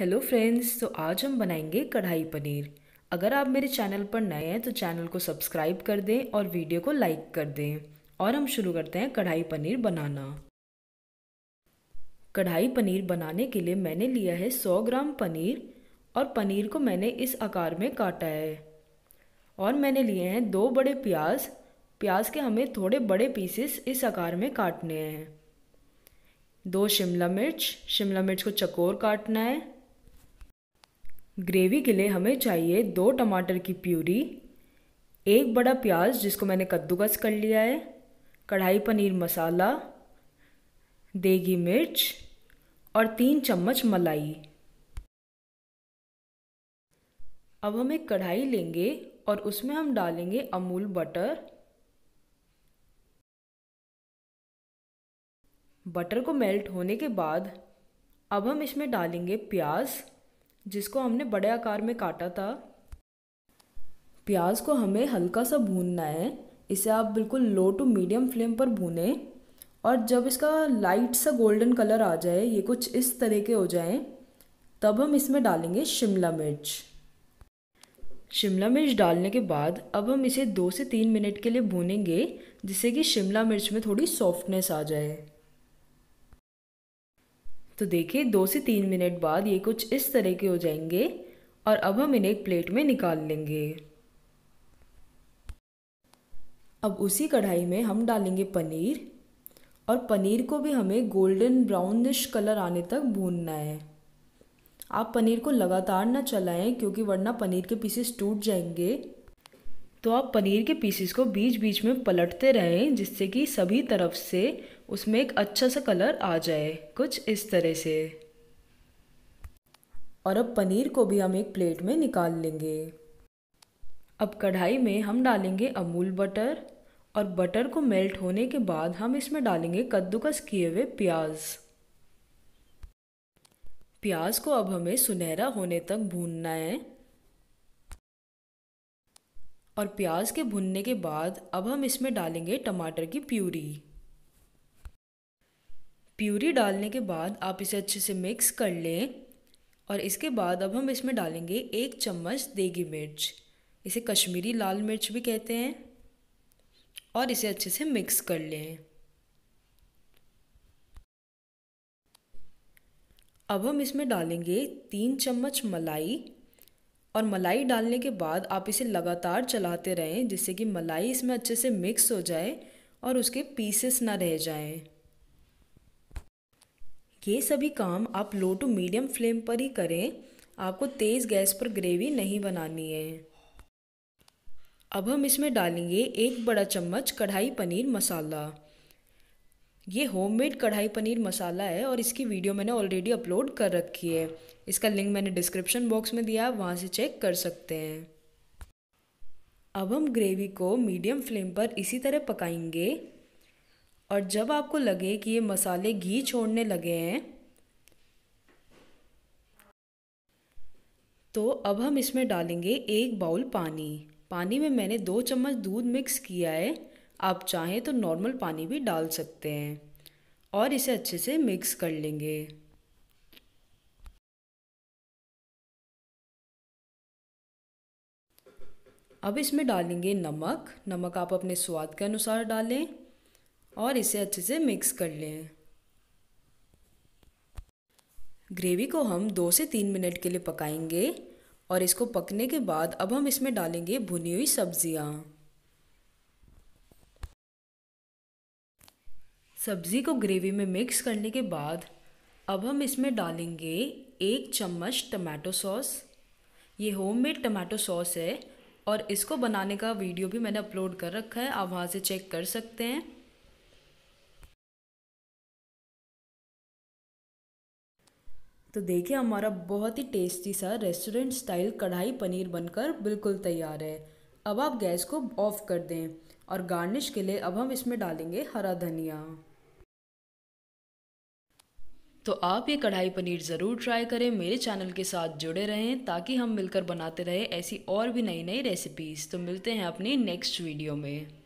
Hello friends तो आज हम बनाएंगे कढ़ाई पनीर अगर आप मेरे चैनल पर नए हैं तो चैनल को सब्सक्राइब कर दें और वीडियो को लाइक कर दें और हम शुरू करते हैं कढ़ाई पनीर बनाना कढ़ाई पनीर बनाने के लिए मैंने लिया है 100 ग्राम पनीर और पनीर को मैंने इस आकार में काटा है और मैंने लिए हैं दो बड़े प्याज प्याज के हमें थोड़े बड़े पीसेस इस आकार में काटने हैं दो शिमला मिर्च शिमला मिर्च को चकोर काटना है ग्रेवी के लिए हमें चाहिए दो टमाटर की प्यूरी एक बड़ा प्याज जिसको मैंने कद्दूकस कर लिया है कढ़ाई पनीर मसाला देगी मिर्च और तीन चम्मच मलाई अब हम एक कढ़ाई लेंगे और उसमें हम डालेंगे अमूल बटर बटर को मेल्ट होने के बाद अब हम इसमें डालेंगे प्याज जिसको हमने बड़े आकार में काटा था प्याज को हमें हल्का सा भूनना है इसे आप बिल्कुल लो टू मीडियम फ्लेम पर भूनें और जब इसका लाइट सा गोल्डन कलर आ जाए ये कुछ इस तरह के हो जाए तब हम इसमें डालेंगे शिमला मिर्च शिमला मिर्च डालने के बाद अब हम इसे दो से तीन मिनट के लिए भूनेंगे जिससे कि शिमला मिर्च में थोड़ी सॉफ्टनेस आ जाए तो देखिए दो से तीन मिनट बाद ये कुछ इस तरह के हो जाएंगे और अब हम इन्हें एक प्लेट में निकाल लेंगे अब उसी कढ़ाई में हम डालेंगे पनीर और पनीर को भी हमें गोल्डन ब्राउनिश कलर आने तक भूनना है आप पनीर को लगातार ना चलाएं क्योंकि वरना पनीर के पीसेस टूट जाएंगे तो आप पनीर के पीसेस को बीच बीच में पलटते रहें जिससे कि सभी तरफ से उसमें एक अच्छा सा कलर आ जाए कुछ इस तरह से और अब पनीर को भी हम एक प्लेट में निकाल लेंगे अब कढ़ाई में हम डालेंगे अमूल बटर और बटर को मेल्ट होने के बाद हम इसमें डालेंगे कद्दूकस किए हुए प्याज प्याज को अब हमें सुनहरा होने तक भूनना है और प्याज के भुनने के बाद अब हम इसमें डालेंगे टमाटर की प्यूरी प्यूरी डालने के बाद आप इसे अच्छे से मिक्स कर लें और इसके बाद अब हम इसमें डालेंगे एक चम्मच देगी मिर्च इसे कश्मीरी लाल मिर्च भी कहते हैं और इसे अच्छे से मिक्स कर लें अब हम इसमें डालेंगे तीन चम्मच मलाई और मलाई डालने के बाद आप इसे लगातार चलाते रहें जिससे कि मलाई इसमें अच्छे से मिक्स हो जाए और उसके पीसेस ना रह जाएं। ये सभी काम आप लो टू मीडियम फ्लेम पर ही करें आपको तेज़ गैस पर ग्रेवी नहीं बनानी है अब हम इसमें डालेंगे एक बड़ा चम्मच कढ़ाई पनीर मसाला ये होममेड कढ़ाई पनीर मसाला है और इसकी वीडियो मैंने ऑलरेडी अपलोड कर रखी है इसका लिंक मैंने डिस्क्रिप्शन बॉक्स में दिया है वहाँ से चेक कर सकते हैं अब हम ग्रेवी को मीडियम फ्लेम पर इसी तरह पकाएंगे और जब आपको लगे कि ये मसाले घी छोड़ने लगे हैं तो अब हम इसमें डालेंगे एक बाउल पानी पानी में मैंने दो चम्मच दूध मिक्स किया है आप चाहें तो नॉर्मल पानी भी डाल सकते हैं और इसे अच्छे से मिक्स कर लेंगे अब इसमें डालेंगे नमक नमक आप अपने स्वाद के अनुसार डालें और इसे अच्छे से मिक्स कर लें ग्रेवी को हम दो से तीन मिनट के लिए पकाएंगे और इसको पकने के बाद अब हम इसमें डालेंगे भुनी हुई सब्जियाँ सब्जी को ग्रेवी में मिक्स करने के बाद अब हम इसमें डालेंगे एक चम्मच टमाटो सॉस ये होममेड टमाटो सॉस है और इसको बनाने का वीडियो भी मैंने अपलोड कर रखा है आप वहाँ से चेक कर सकते हैं तो देखिए हमारा बहुत ही टेस्टी सा रेस्टोरेंट स्टाइल कढ़ाई पनीर बनकर बिल्कुल तैयार है अब आप गैस को ऑफ कर दें और गार्निश के लिए अब हम इसमें डालेंगे हरा धनिया तो आप ये कढ़ाई पनीर ज़रूर ट्राई करें मेरे चैनल के साथ जुड़े रहें ताकि हम मिलकर बनाते रहे ऐसी और भी नई नई रेसिपीज़ तो मिलते हैं अपनी नेक्स्ट वीडियो में